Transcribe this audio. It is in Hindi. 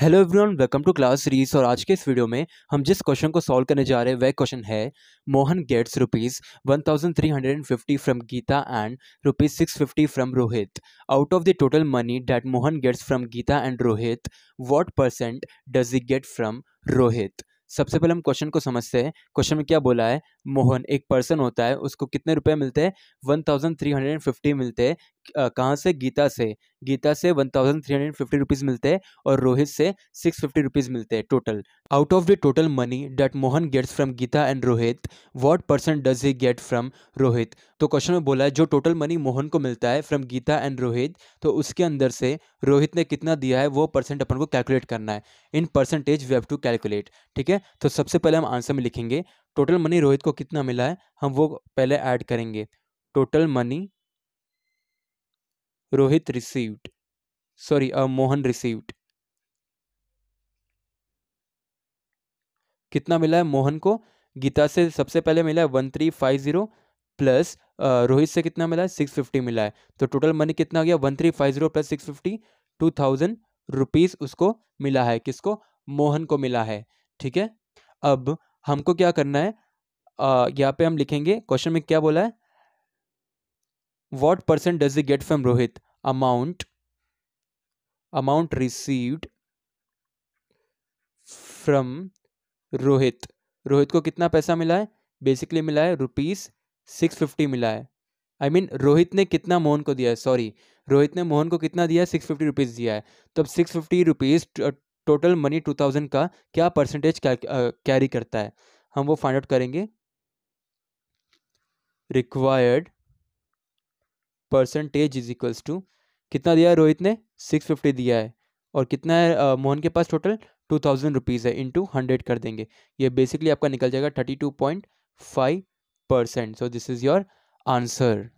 hello everyone welcome to class series और आज के इस वीडियो में हम जिस क्वेश्चन को सॉल्व करने जा रहे हैं वह क्वेश्चन है Mohan gets rupees one thousand three hundred and fifty from Geeta and rupees six fifty from Rohit out of the total money that Mohan gets from Geeta and Rohit what percent does he get from Rohit सबसे पहले हम क्वेश्चन को समझते हैं क्वेश्चन में क्या बोला है मोहन एक पर्सन होता है उसको कितने रुपए मिलते हैं one thousand three hundred and fifty मिलते हैं कहाँ से गीता से गीता से one thousand three hundred fifty rupees मिलते हैं और रोहित से सिक्स फिफ्टी रुपीज़ मिलते हैं total out of the total money that Mohan gets from Geeta and Rohit what percent does he get from Rohit तो क्वेश्चन में बोला है जो टोटल मनी मोहन को मिलता है फ्रॉम गीता एंड रोहित तो उसके अंदर से रोहित ने कितना दिया है वो परसेंट अपन को कैलकुलेट करना है in percentage we have to calculate ठीक है तो सबसे पहले हम आंसर में लिखेंगे टोटल मनी रोहित को कितना मिला है हम वो पहले ऐड करेंगे total money Rohit received sorry Mohan received कितना मिला है मोहन को गीता से सबसे पहले मिला है one three five zero plus Rohit से कितना मिला है सिक्स फिफ्टी मिला है तो टोटल मनी कितना गया one three five zero plus six fifty two thousand rupees उसको मिला है किसको मोहन को मिला है ठीक है अब हमको क्या करना है यहाँ पे हम लिखेंगे क्वेश्चन में क्या बोला है what percent does get from Rohit amount amount received from Rohit Rohit को कितना पैसा मिला है बेसिकली मिला है रुपीज़ सिक्स फिफ्टी मिला है I I mean mean, Rohit ने कितना मोहन को दिया है सॉरी रोहित ने मोहन को कितना दिया है सिक्स फिफ्टी रुपीज़ दिया है तो अब six fifty rupees total money two thousand का क्या परसेंटेज कैरी करता है हम वो फाइंड आउट करेंगे required percentage is equals to कितना दिया है रोहित ने सिक्स फिफ्टी दिया है और कितना है आ, मोहन के पास टोटल टू थाउजेंड रुपीज़ है इन टू हंड्रेड कर देंगे ये बेसिकली आपका निकल जाएगा thirty two point five percent so this is your answer